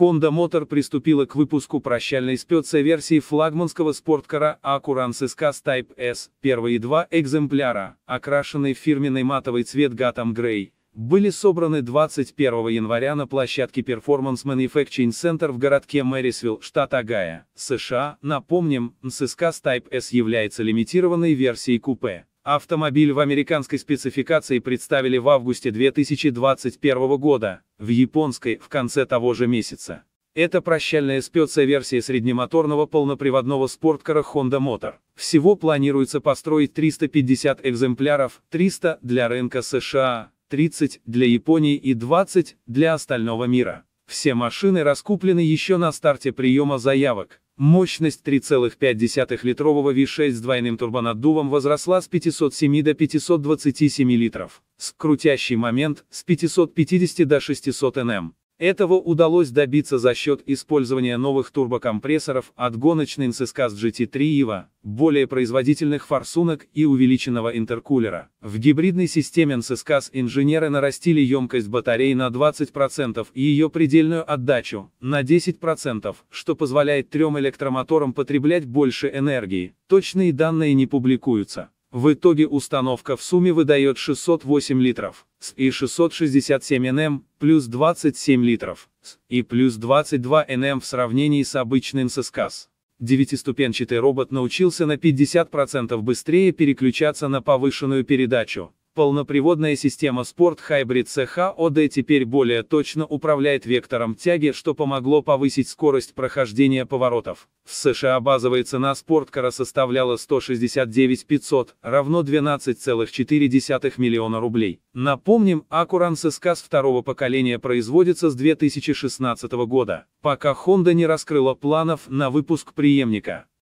Honda Motor приступила к выпуску прощальной спецверсии флагманского спорткара Acura SK Type S. Первые два экземпляра, окрашенные в фирменный матовый цвет Gatam Grey, были собраны 21 января на площадке Performance Manufacturing Center в городке Мэрисвилл, штат Огайо, США. Напомним, ССК Type S является лимитированной версией купе. Автомобиль в американской спецификации представили в августе 2021 года, в японской – в конце того же месяца. Это прощальная специя-версия среднемоторного полноприводного спорткара Honda Motor. Всего планируется построить 350 экземпляров, 300 для рынка США, 30 для Японии и 20 для остального мира. Все машины раскуплены еще на старте приема заявок. Мощность 3,5-литрового V6 с двойным турбонаддувом возросла с 507 до 527 литров, с крутящий момент с 550 до 600 нм. Этого удалось добиться за счет использования новых турбокомпрессоров от гоночной Insyscast GT3 EVO, более производительных форсунок и увеличенного интеркулера. В гибридной системе Insyscast инженеры нарастили емкость батареи на 20% и ее предельную отдачу на 10%, что позволяет трем электромоторам потреблять больше энергии. Точные данные не публикуются. В итоге установка в сумме выдает 608 литров с и 667 нм, плюс 27 литров с и плюс 22 нм в сравнении с обычным ССКАС. Девятиступенчатый робот научился на 50% быстрее переключаться на повышенную передачу, Полноприводная система Sport Hybrid CHOD теперь более точно управляет вектором тяги, что помогло повысить скорость прохождения поворотов. В США базовая цена спорткара составляла 169 500, равно 12,4 миллиона рублей. Напомним, Акуран ССК а второго поколения производится с 2016 года, пока Honda не раскрыла планов на выпуск преемника.